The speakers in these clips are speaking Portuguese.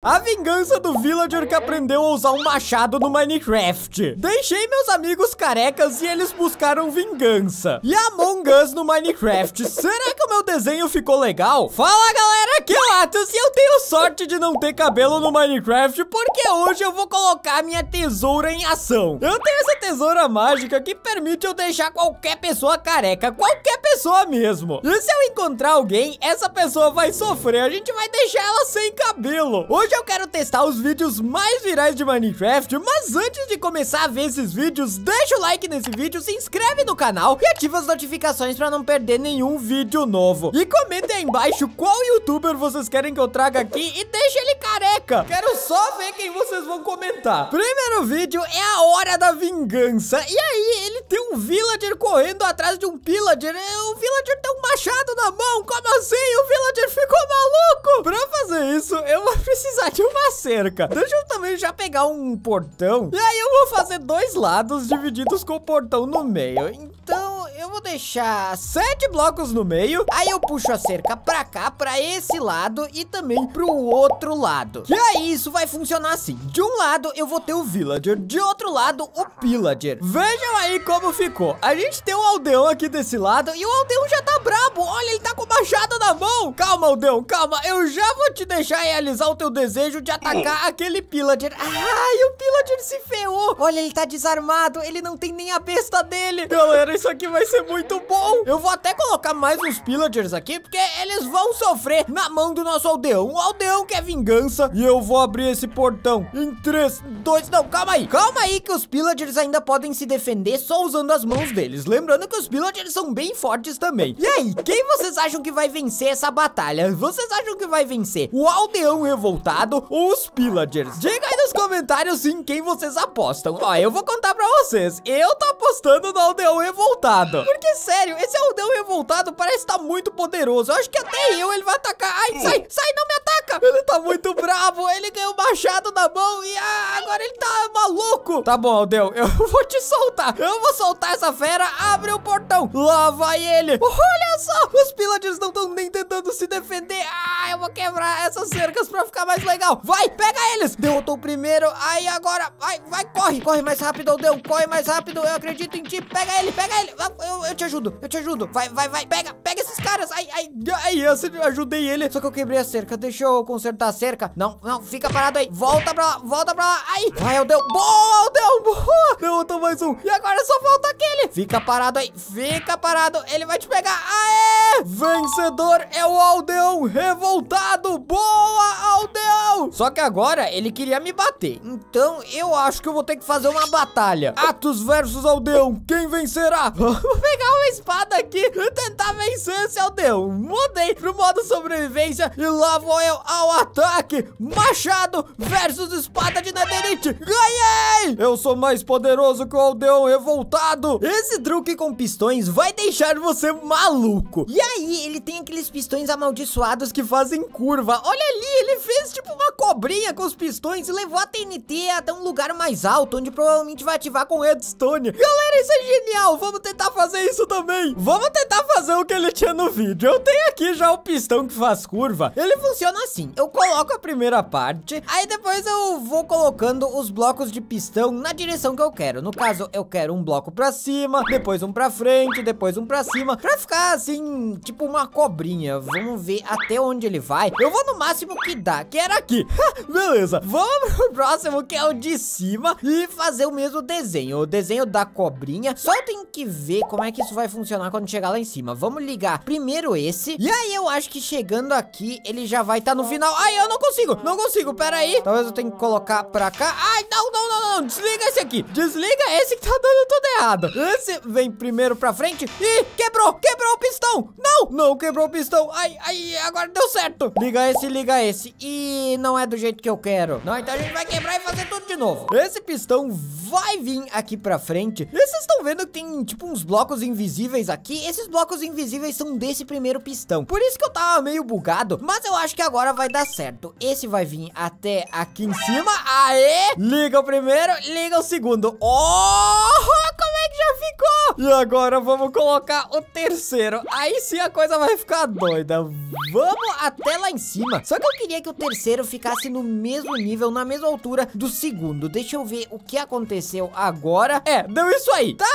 A vingança do villager que aprendeu a usar um machado no Minecraft. Deixei meus amigos carecas e eles buscaram vingança. E Among Us no Minecraft. Será que o meu desenho ficou legal? Fala galera, aqui é o Atos e eu tenho sorte de não ter cabelo no Minecraft porque hoje eu vou colocar minha tesoura em ação. Eu tenho essa tesoura mágica que permite eu deixar qualquer pessoa careca, qualquer pessoa mesmo. E se eu encontrar alguém, essa pessoa vai sofrer, a gente vai deixar ela sem cabelo. Hoje Hoje eu quero testar os vídeos mais virais de Minecraft, mas antes de começar a ver esses vídeos, deixa o like nesse vídeo, se inscreve no canal e ativa as notificações pra não perder nenhum vídeo novo. E comenta aí embaixo qual youtuber vocês querem que eu traga aqui e deixa ele careca boca. Quero só ver quem vocês vão comentar. Primeiro vídeo é a hora da vingança. E aí, ele tem um villager correndo atrás de um pillager. O villager tem um machado na mão. Como assim? O villager ficou maluco. Pra fazer isso, eu vou precisar de uma cerca. Deixa eu também já pegar um portão. E aí, eu vou fazer dois lados divididos com o portão no meio. Então eu vou deixar sete blocos no meio. Aí eu puxo a cerca pra cá, pra esse lado e também pro outro lado. E aí isso vai funcionar assim. De um lado eu vou ter o villager, de outro lado o pillager. Vejam aí como ficou. A gente tem um aldeão aqui desse lado e o aldeão já tá brabo. Olha, ele tá com o machado na mão. Calma, aldeão, calma. Eu já vou te deixar realizar o teu desejo de atacar aquele pillager. Ai, o pillager se ferrou. Olha, ele tá desarmado. Ele não tem nem a besta dele. Galera, isso aqui vai ser ser muito bom. Eu vou até colocar mais uns pillagers aqui, porque eles vão sofrer na mão do nosso aldeão. O aldeão quer vingança e eu vou abrir esse portão em 3, 2... Não, calma aí. Calma aí que os pillagers ainda podem se defender só usando as mãos deles. Lembrando que os pillagers são bem fortes também. E aí, quem vocês acham que vai vencer essa batalha? Vocês acham que vai vencer o aldeão revoltado ou os pillagers? Diga aí nos comentários, em quem vocês apostam. Ó, eu vou contar pra vocês. Eu tô apostando no aldeão revoltado. Porque, sério, esse Aldão revoltado parece estar tá muito poderoso. Eu acho que até eu ele vai atacar. Ai, hum. sai, sai, não me ataca. Ele tá muito bravo. Ele ganhou puxado na mão e ah, agora ele tá maluco. Tá bom, Aldeu, eu vou te soltar. Eu vou soltar essa fera, abre o portão. Lá vai ele. Olha só, os pilates não estão nem tentando se defender. Ah, eu vou quebrar essas cercas pra ficar mais legal. Vai, pega eles. Derrotou o primeiro, aí agora, vai, vai, corre. Corre mais rápido, Aldeu, corre mais rápido. Eu acredito em ti. Pega ele, pega ele. Ah, eu, eu te ajudo, eu te ajudo. Vai, vai, vai, pega, pega esses caras. Ai, ai, ai, eu ajudei ele. Só que eu quebrei a cerca, deixa eu consertar a cerca. Não, não, fica parado aí volta pra lá, volta pra lá. Ai, vai, Aldeu. Boa, Aldeu. Boa. Derrotou mais um. E agora só falta aquele. Fica parado aí. Fica parado. Ele vai te pegar. Aê! Vencedor é o Aldeão revoltado. Boa, Aldeão. Só que agora ele queria me bater. Então eu acho que eu vou ter que fazer uma batalha. Atos versus Aldeão. Quem vencerá? vou pegar uma espada aqui e tentar vencer esse Aldeão. Mudei pro modo sobrevivência e lá vou eu ao ataque. Machado versus espada de Netherite. Ganhei! Eu sou mais poderoso que o aldeão revoltado. Esse truque com pistões vai deixar você maluco. E aí, ele tem aqueles pistões amaldiçoados que fazem curva. Olha ali, ele fez tipo uma cobrinha com os pistões e levou a TNT até um lugar mais alto, onde provavelmente vai ativar com redstone. Galera, isso é genial. Vamos tentar fazer isso também. Vamos tentar fazer o que ele tinha no vídeo. Eu tenho aqui já o pistão que faz curva. Ele funciona assim. Eu coloco a primeira parte, aí depois eu vou colocando os blocos de pistão na direção que eu quero. No caso, eu quero um bloco pra cima, depois um pra frente, depois um pra cima, pra ficar assim, tipo uma cobrinha. Vamos ver até onde ele vai. Eu vou no máximo que dá, que era aqui. Beleza, vamos pro próximo, que é o de cima, e fazer o mesmo desenho. O desenho da cobrinha. Só tem que ver como é que isso vai funcionar quando chegar lá em cima. Vamos ligar primeiro esse, e aí eu acho que chegando aqui, ele já vai estar tá no final. Ai, eu não consigo, não consigo, pera aí. Talvez eu tenha que colocar pra cá. Ai, não, não, não, não. Desliga esse aqui. Desliga esse que tá dando tudo errado. Esse vem primeiro pra frente. e quebrou. Quebrou o pistão. Não, não quebrou o pistão. Ai, ai, agora deu certo. Liga esse, liga esse. E não é do jeito que eu quero. Não, então a gente vai quebrar e fazer tudo de novo. Esse pistão vai vir aqui pra frente. E vocês estão vendo que tem, tipo, uns blocos invisíveis aqui. Esses blocos invisíveis são desse primeiro pistão. Por isso que eu tava meio bugado. Mas eu acho que agora vai dar certo. Esse vai vir até aqui em cima. Aê! Liga o primeiro, liga o segundo. Oh, como é que já ficou? E agora vamos colocar o terceiro. Aí sim a coisa vai ficar doida. Vamos até lá em cima. Só que eu queria que o terceiro ficasse no mesmo nível, na mesma altura do segundo. Deixa eu ver o que aconteceu agora. É, deu isso aí. Tá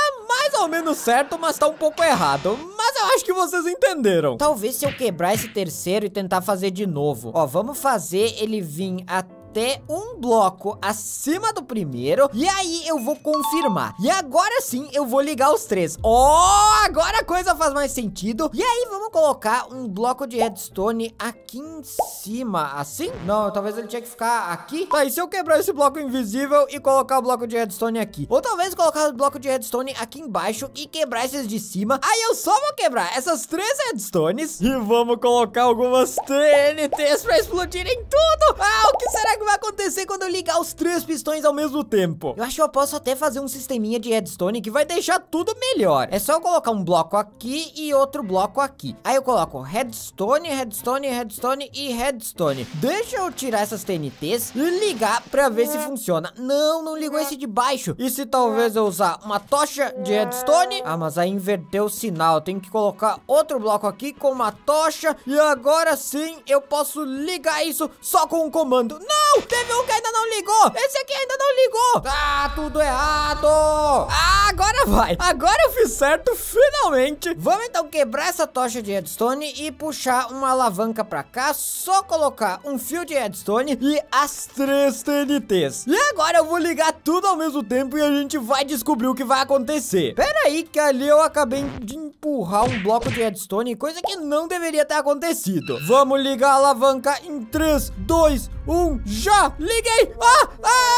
ao ou menos certo, mas tá um pouco errado. Mas eu acho que vocês entenderam. Talvez se eu quebrar esse terceiro e tentar fazer de novo. Ó, vamos fazer ele vir até até um bloco acima do primeiro E aí eu vou confirmar E agora sim eu vou ligar os três Ó, oh, agora a coisa faz mais sentido E aí vamos colocar um bloco de redstone aqui em cima Assim? Não, talvez ele tinha que ficar aqui Tá, e se eu quebrar esse bloco invisível e colocar o bloco de redstone aqui? Ou talvez colocar o bloco de redstone aqui embaixo e quebrar esses de cima Aí eu só vou quebrar essas três redstones E vamos colocar algumas TNTs pra explodirem tudo Ah, o que será que que vai acontecer quando eu ligar os três pistões ao mesmo tempo. Eu acho que eu posso até fazer um sisteminha de redstone que vai deixar tudo melhor. É só eu colocar um bloco aqui e outro bloco aqui. Aí eu coloco redstone, redstone, redstone e redstone. Deixa eu tirar essas TNTs e ligar pra ver se funciona. Não, não ligou esse de baixo. E se talvez eu usar uma tocha de redstone? Ah, mas aí inverteu o sinal. Eu tenho que colocar outro bloco aqui com uma tocha. E agora sim eu posso ligar isso só com um comando. Não! Não! Teve um que ainda não ligou! Esse aqui ainda não ligou! Tá tudo errado! Ah, agora vai! Agora eu fiz certo, finalmente! Vamos então quebrar essa tocha de redstone e puxar uma alavanca pra cá. Só colocar um fio de redstone e as três TNTs. E agora eu vou ligar tudo ao mesmo tempo e a gente vai descobrir o que vai acontecer. Pera aí que ali eu acabei de empurrar um bloco de redstone, coisa que não deveria ter acontecido. Vamos ligar a alavanca em 3, 2, 1, já! Liguei! Ah! Ah!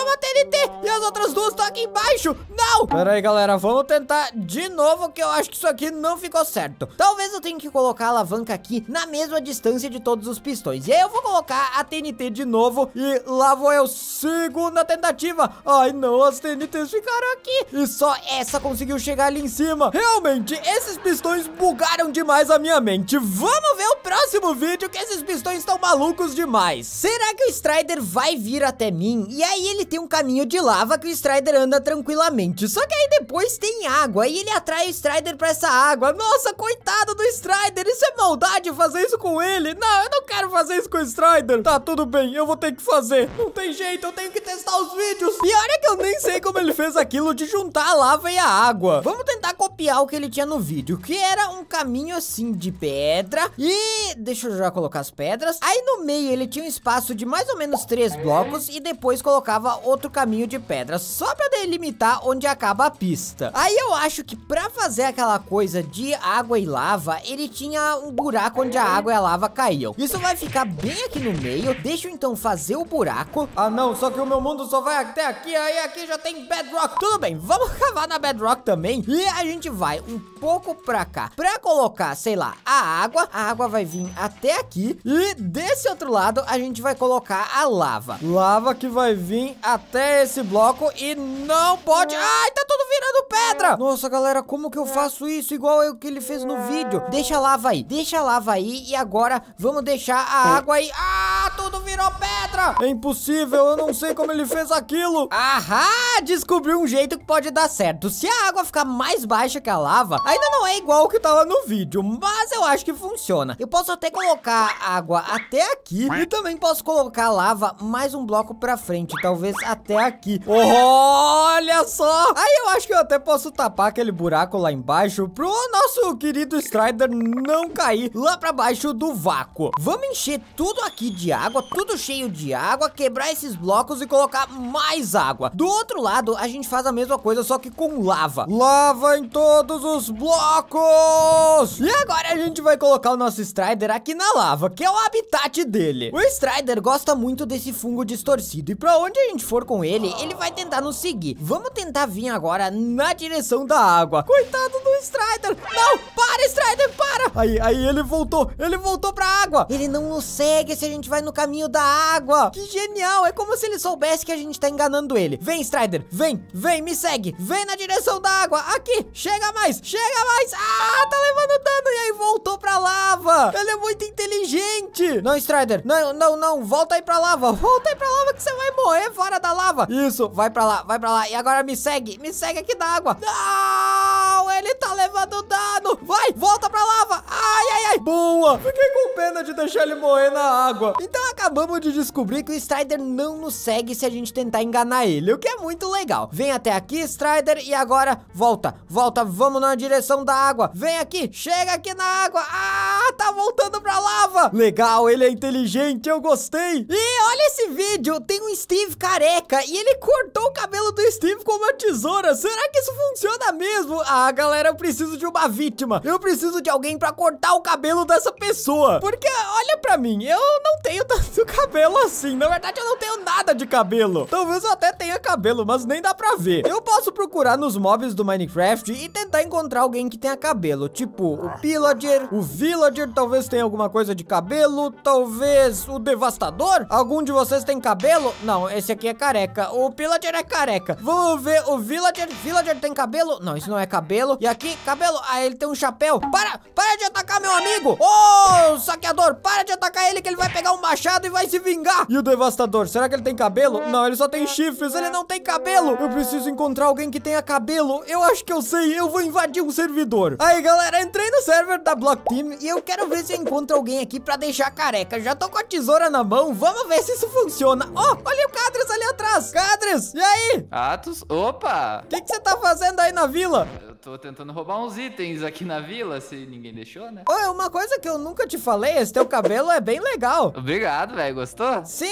uma TNT! E as outras duas estão aqui embaixo! Não! Pera aí, galera. Vamos tentar de novo, que eu acho que isso aqui não ficou certo. Talvez eu tenha que colocar a alavanca aqui na mesma distância de todos os pistões. E aí eu vou colocar a TNT de novo e lá vou eu. Segunda tentativa. Ai, não. As TNTs ficaram aqui. E só essa conseguiu chegar ali em cima. Realmente, esses pistões bugaram demais a minha mente. Vamos ver o próximo vídeo que esses pistões estão malucos demais. Será que o Strider vai vir até mim, e aí ele tem um caminho de lava que o Strider anda tranquilamente. Só que aí depois tem água, e ele atrai o Strider pra essa água. Nossa, coitado do Strider, isso é maldade fazer isso com ele. Não, eu não quero fazer isso com o Strider. Tá, tudo bem, eu vou ter que fazer. Não tem jeito, eu tenho que testar os vídeos. E olha que eu nem sei como ele fez aquilo de juntar a lava e a água. Vamos tentar copiar o que ele tinha no vídeo, que era um caminho assim de pedra. E deixa eu já colocar as pedras. Aí no meio ele tinha um espaço de mais ou menos três blocos e depois colocava outro caminho de pedra, só pra delimitar onde acaba a pista. Aí eu acho que pra fazer aquela coisa de água e lava, ele tinha um buraco onde a água e a lava caíam. Isso vai ficar bem aqui no meio, deixa eu então fazer o buraco. Ah não, só que o meu mundo só vai até aqui, aí aqui já tem bedrock. Tudo bem, vamos cavar na bedrock também e a gente vai um pouco pra cá pra colocar, sei lá, a água. A água vai vir até aqui e desse outro lado a gente vai colocar a lava. Lava que vai vir até esse bloco e não pode... Ah. Ai, tá tudo pedra. É. Nossa, galera, como que eu é. faço isso? Igual o que ele fez no é. vídeo. Deixa a lava aí. Deixa a lava aí. E agora vamos deixar a água aí. Ah, tudo virou pedra. É impossível. Eu não sei como ele fez aquilo. Ahá, descobri um jeito que pode dar certo. Se a água ficar mais baixa que a lava, ainda não é igual o que tava no vídeo. Mas eu acho que funciona. Eu posso até colocar água até aqui. E também posso colocar lava mais um bloco pra frente. Talvez até aqui. Olha só. Aí eu acho que eu eu até posso tapar aquele buraco lá embaixo pro nosso querido Strider não cair lá pra baixo do vácuo. Vamos encher tudo aqui de água, tudo cheio de água, quebrar esses blocos e colocar mais água. Do outro lado, a gente faz a mesma coisa, só que com lava. Lava em todos os blocos! E agora a gente vai colocar o nosso Strider aqui na lava, que é o habitat dele. O Strider gosta muito desse fungo distorcido e pra onde a gente for com ele, ele vai tentar nos seguir. Vamos tentar vir agora na direção da água. Coitado do Strider. Não, para, Strider, para. Aí, aí ele voltou. Ele voltou pra água. Ele não nos segue se a gente vai no caminho da água. Que genial. É como se ele soubesse que a gente tá enganando ele. Vem, Strider. Vem, vem, me segue. Vem na direção da água. Aqui, chega mais, chega mais. Ah, tá levando dano. E aí voltou pra lava. Ele é muito inteligente. Não, Strider. Não, não, não. Volta aí pra lava. Volta aí pra lava que você vai morrer fora da lava. Isso, vai pra lá, vai pra lá. E agora me segue, me segue aqui d'água. Não, ele tá levando dano. Vai, volta pra lava. Ai, ai, ai. Boa. Fiquei com pena de deixar ele morrer na água. Então acabamos de descobrir que o Strider não nos segue se a gente tentar enganar ele, o que é muito legal. Vem até aqui, Strider, e agora volta, volta, vamos na direção da água. Vem aqui, chega aqui na água. Ah, tá voltando pra lava. Legal, ele é inteligente, eu gostei. E olha esse vídeo, tem um Steve careca e ele cortou o cabelo do Steve com uma tesoura. Será é que isso funciona mesmo? Ah, galera, eu preciso de uma vítima. Eu preciso de alguém pra cortar o cabelo dessa pessoa. Porque, olha pra mim, eu não tenho tanto cabelo assim. Na verdade, eu não tenho nada de cabelo. Talvez eu até tenha cabelo, mas nem dá pra ver. Eu posso procurar nos móveis do Minecraft e tentar encontrar alguém que tenha cabelo. Tipo, o Pillager, o Villager talvez tenha alguma coisa de cabelo. Talvez o Devastador. Algum de vocês tem cabelo? Não, esse aqui é careca. O Pillager é careca. Vamos ver o Villager. Villager ele tem cabelo. Não, isso não é cabelo. E aqui, cabelo. Ah, ele tem um chapéu. Para! Para de atacar, meu amigo! Ô, oh, saqueador, para de atacar ele que ele vai pegar um machado e vai se vingar. E o devastador, será que ele tem cabelo? Não, ele só tem chifres, ele não tem cabelo. Eu preciso encontrar alguém que tenha cabelo. Eu acho que eu sei, eu vou invadir um servidor. Aí, galera, entrei no server da Block Team e eu quero ver se eu encontro alguém aqui pra deixar careca. Já tô com a tesoura na mão, vamos ver se isso funciona. Ó, oh, olha o Cadres ali atrás. Cadres, e aí? Atos, opa! O que, que você tá fazendo aí na vila? tô tentando roubar uns itens aqui na vila, se ninguém deixou, né? Oh, uma coisa que eu nunca te falei, esse teu cabelo é bem legal. Obrigado, velho. Gostou? Sim,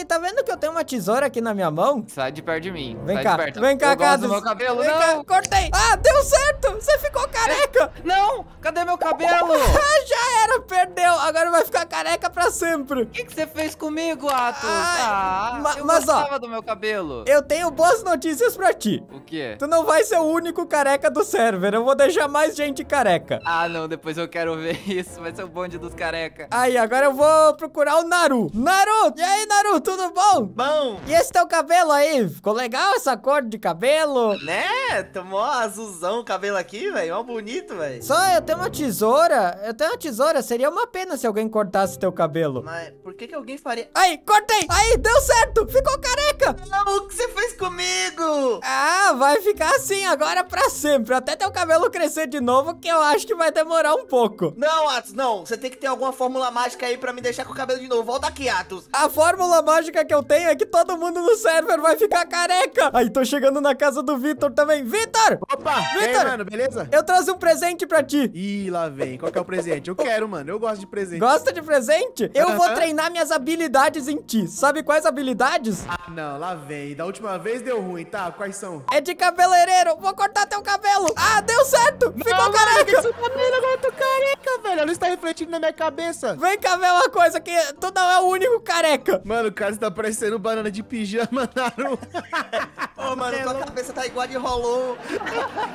e tá vendo que eu tenho uma tesoura aqui na minha mão? Sai de perto de mim. Vem Sai cá, de vem cá, Cadus. meu cabelo, vem não. Cá. Cortei. Ah, deu certo. Você ficou careca. É. Não, cadê meu cabelo? Ah, já era, perdeu. Agora vai ficar careca pra sempre. O que, que você fez comigo, Atos? Ah, ah ma eu mas ó, do meu cabelo. Eu tenho boas notícias pra ti. O quê? Tu não vai ser o único careca do server. Eu vou deixar mais gente careca. Ah, não. Depois eu quero ver isso. Vai ser o bonde dos careca. Aí, agora eu vou procurar o Naru. Naru! E aí, Naru? Tudo bom? Bom. E esse teu cabelo aí? Ficou legal essa cor de cabelo? Né? Tomou azulzão o cabelo aqui, velho. Ó bonito, velho. Só eu tenho uma tesoura. Eu tenho uma tesoura. Seria uma pena se alguém cortasse teu cabelo. Mas por que que alguém faria... Aí, cortei! Aí, deu certo! Ficou careca! Não, o que você fez comigo? Ah, vai ficar assim agora pra sempre até teu cabelo crescer de novo, que eu acho que vai demorar um pouco. Não, Atos, não. Você tem que ter alguma fórmula mágica aí pra me deixar com o cabelo de novo. Volta aqui, Atos. A fórmula mágica que eu tenho é que todo mundo no server vai ficar careca. Aí, tô chegando na casa do Vitor também. Vitor! Opa! Vitor! mano, beleza? Eu trouxe um presente pra ti. Ih, lá vem. Qual que é o presente? Eu quero, mano. Eu gosto de presente. Gosta de presente? Eu vou treinar minhas habilidades em ti. Sabe quais habilidades? Ah, não. Lá vem. Da última vez deu ruim, tá? Quais são? É de cabeleireiro. Vou cortar teu cabelo. Ah, deu certo. Ficou careca. Isso também, agora eu tô careca, velho. Ela está refletindo na minha cabeça. Vem cá ver uma coisa, que tu não é o único careca. Mano, o cara está parecendo banana de pijama, Naruto. Ô, oh, mano, tua cabeça tá igual de rolou.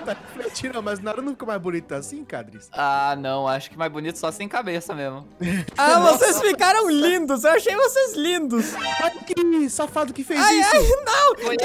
tá mas Naru não ficou mais bonito assim, Cadris? Ah, não, acho que mais bonito só sem cabeça mesmo. ah, vocês ficaram lindos, eu achei vocês lindos. Ai, que safado que fez ai, isso. Ai, não, foi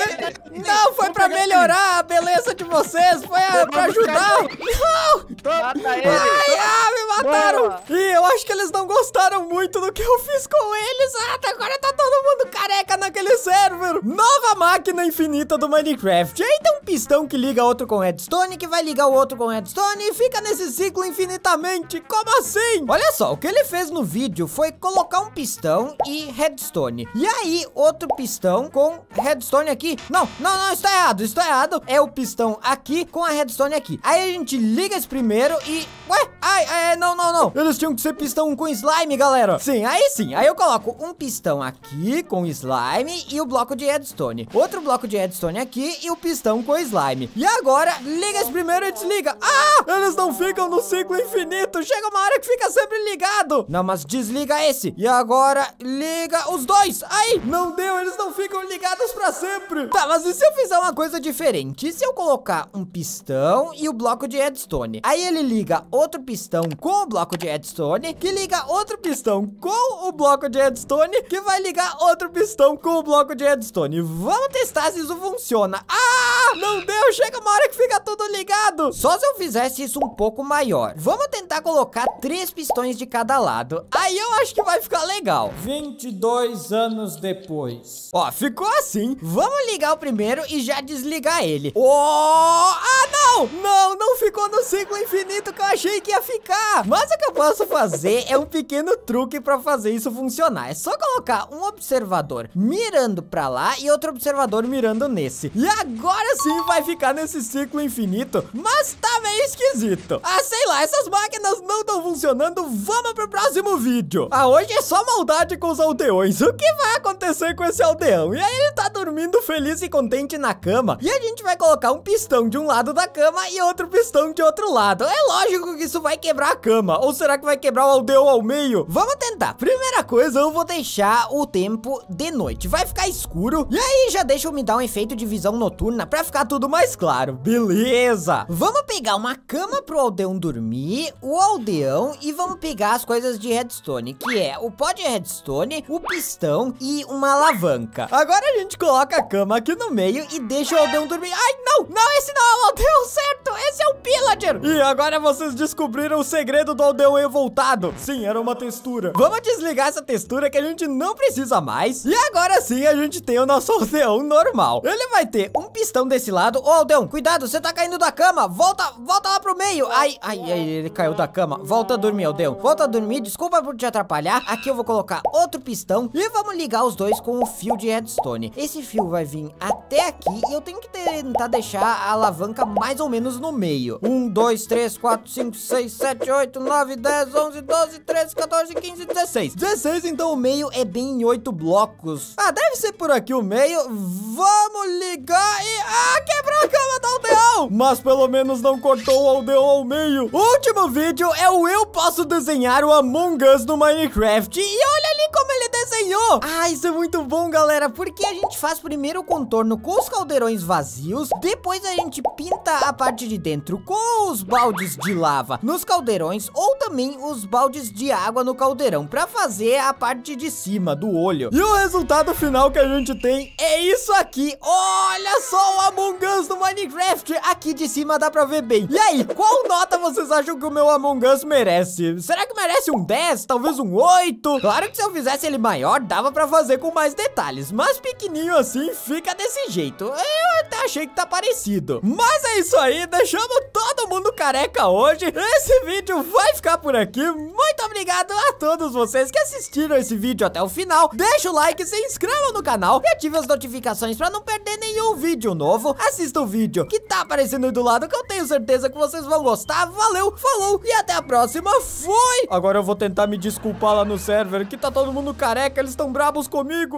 não, foi pra melhorar a beleza de vocês, foi a, pra ajudar. Não, tá. Mata ele. ai, tá. ah, me mataram. Boa. E eu acho que eles não gostaram muito do que eu fiz com eles. Ah, tá, agora tá todo mundo careca naquele server. Nova máquina infinita curta do Minecraft. tem um pistão que liga outro com redstone, que vai ligar o outro com redstone e fica nesse ciclo infinitamente. Como assim? Olha só, o que ele fez no vídeo foi colocar um pistão e redstone. E aí, outro pistão com redstone aqui. Não, não, não, está errado, está errado. É o pistão aqui com a redstone aqui. Aí a gente liga esse primeiro e... Ué? Ai, é, não, não, não. Eles tinham que ser pistão com slime, galera. Sim, aí sim. Aí eu coloco um pistão aqui com slime e o bloco de redstone. Outro bloco de redstone aqui e o pistão com slime. E agora, liga esse primeiro e desliga. Ah, eles não ficam no ciclo infinito. Chega uma hora que fica sempre ligado. Não, mas desliga esse. E agora, liga os dois. Aí, não deu. Eles não ficam ligados pra sempre. Tá, mas e se eu fizer uma coisa diferente? E se eu colocar um pistão e o bloco de redstone? Aí ele liga outro pistão pistão com o bloco de redstone, que liga outro pistão com o bloco de redstone, que vai ligar outro pistão com o bloco de redstone. Vamos testar se isso funciona. Ah, não deu, chega uma hora que fica tudo ligado. Só se eu fizesse isso um pouco maior. Vamos tentar colocar três pistões de cada lado. Aí eu acho que vai ficar legal. 22 anos depois. Ó, ficou assim. Vamos ligar o primeiro e já desligar ele. Oh! Ah, não! Não, não ficou no ciclo infinito que eu achei que ia ficar. Mas o que eu posso fazer é um pequeno truque para fazer isso funcionar. É só colocar um observador mirando para lá e outro observador mirando nesse. E agora sim vai ficar nesse ciclo infinito, mas tá meio esquisito. Ah, sei lá, essas máquinas não estão funcionando. Vamos pro próximo vídeo. Ah, hoje é só maldade com os aldeões. O que vai acontecer com esse aldeão? E aí ele tá dormindo feliz e contente na cama. E a gente vai colocar um pistão de um lado da cama e outro pistão de outro lado. É lógico que isso vai quebrar quebrar a cama? Ou será que vai quebrar o aldeão ao meio? Vamos tentar. Primeira coisa, eu vou deixar o tempo de noite. Vai ficar escuro. E aí já deixa eu me dar um efeito de visão noturna pra ficar tudo mais claro. Beleza. Vamos pegar uma cama pro aldeão dormir, o aldeão e vamos pegar as coisas de redstone, que é o pó de redstone, o pistão e uma alavanca. Agora a gente coloca a cama aqui no meio e deixa o aldeão dormir. Ai, não! Não, esse não é o aldeão certo! Esse é o pillager! E agora vocês descobriram o segredo do aldeão voltado. Sim, era uma textura. Vamos desligar essa textura que a gente não precisa mais. E agora sim a gente tem o nosso aldeão normal. Ele vai ter um pistão desse lado. Ô, aldeão, cuidado, você tá caindo da cama. Volta, volta lá pro meio. Ai, ai, ai, ele caiu da cama. Volta a dormir, aldeão. Volta a dormir. Desculpa por te atrapalhar. Aqui eu vou colocar outro pistão e vamos ligar os dois com o fio de redstone. Esse fio vai vir até aqui e eu tenho que tentar deixar a alavanca mais ou menos no meio. Um, dois, três, quatro, cinco, seis, sete. 7, 8, 9, 10, 11, 12, 13, 14, 15, 16. 16, então o meio é bem em 8 blocos. Ah, deve ser por aqui o meio. Vamos ligar e... Ah, quebrou a cama do aldeão! Mas pelo menos não cortou o aldeão ao meio. último vídeo é o eu posso desenhar o Among Us no Minecraft. E olha ali como ele ganhou! Ah, isso é muito bom, galera, porque a gente faz primeiro o contorno com os caldeirões vazios, depois a gente pinta a parte de dentro com os baldes de lava nos caldeirões ou também os baldes de água no caldeirão para fazer a parte de cima do olho. E o resultado final que a gente tem é isso aqui. Olha só o Among Us do Minecraft. Aqui de cima dá pra ver bem. E aí, qual nota vocês acham que o meu Among Us merece? Será que merece um 10? Talvez um 8? Claro que se eu fizesse ele maior, dava pra fazer com mais detalhes, mas pequenininho assim fica desse jeito. Eu até achei que tá parecido. Mas é isso aí, deixamos todo mundo careca hoje. Esse vídeo vai ficar por aqui. Muito obrigado a todos vocês que assistiram esse vídeo até o final. Deixa o like, se inscreva no canal e ative as notificações pra não perder nenhum vídeo novo. Assista o vídeo que tá aparecendo aí do lado que eu tenho certeza que vocês vão gostar. Valeu, falou e até a próxima. Fui! Agora eu vou tentar me desculpar lá no server que tá todo mundo careca eles estão brabos comigo.